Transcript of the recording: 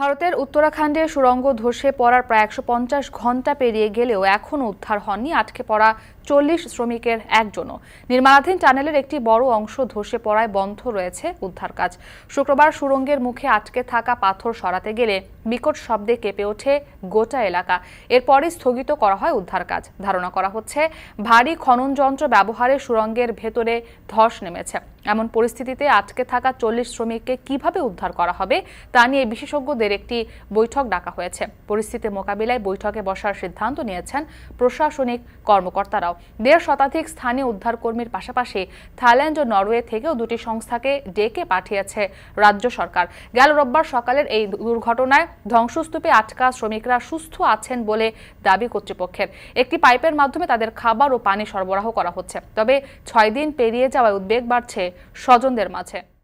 ভারতের উত্তরাখণ্ডে সুরঙ্গ ধসে পড়ার প্রায় একশো ঘন্টা পেরিয়ে গেলেও এখনও উদ্ধার হননি আটকে পড়া চল্লিশ শ্রমিকের একজনও নির্মাণাধীন টানেলের একটি বড় অংশ ধসে পড়ায় বন্ধ রয়েছে উদ্ধার কাজ শুক্রবার সুরঙ্গের মুখে আটকে থাকা পাথর সরাতে গেলে বিকট শব্দে কেঁপে ওঠে গোটা এলাকা এরপরই স্থগিত করা হয় উদ্ধার কাজ ধারণা করা হচ্ছে ভারী খনন যন্ত্র ব্যবহারে সুরঙ্গের ভেতরে ধস নেমেছে এমন পরিস্থিতিতে আটকে থাকা চল্লিশ শ্রমিককে কিভাবে উদ্ধার করা হবে তা নিয়ে বিশেষজ্ঞদের একটি বৈঠক ডাকা হয়েছে পরিস্থিতি মোকাবিলায় বৈঠকে বসার সিদ্ধান্ত নিয়েছেন প্রশাসনিক কর্মকর্তারাও দেড় শতাধিক স্থানীয় উদ্ধারকর্মীর পাশাপাশি থাইল্যান্ড ও নরওয়ে থেকেও দুটি সংস্থাকে ডেকে পাঠিয়েছে রাজ্য সরকার গেল রোববার সকালের এই দুর্ঘটনায় ধ্বংসস্তূপে আটকা শ্রমিকরা সুস্থ আছেন বলে দাবি কর্তৃপক্ষের একটি পাইপের মাধ্যমে তাদের খাবার ও পানি সরবরাহ করা হচ্ছে তবে ছয় দিন পেরিয়ে যাওয়ায় উদ্বেগ বাড়ছে স্বজনদের মাঝে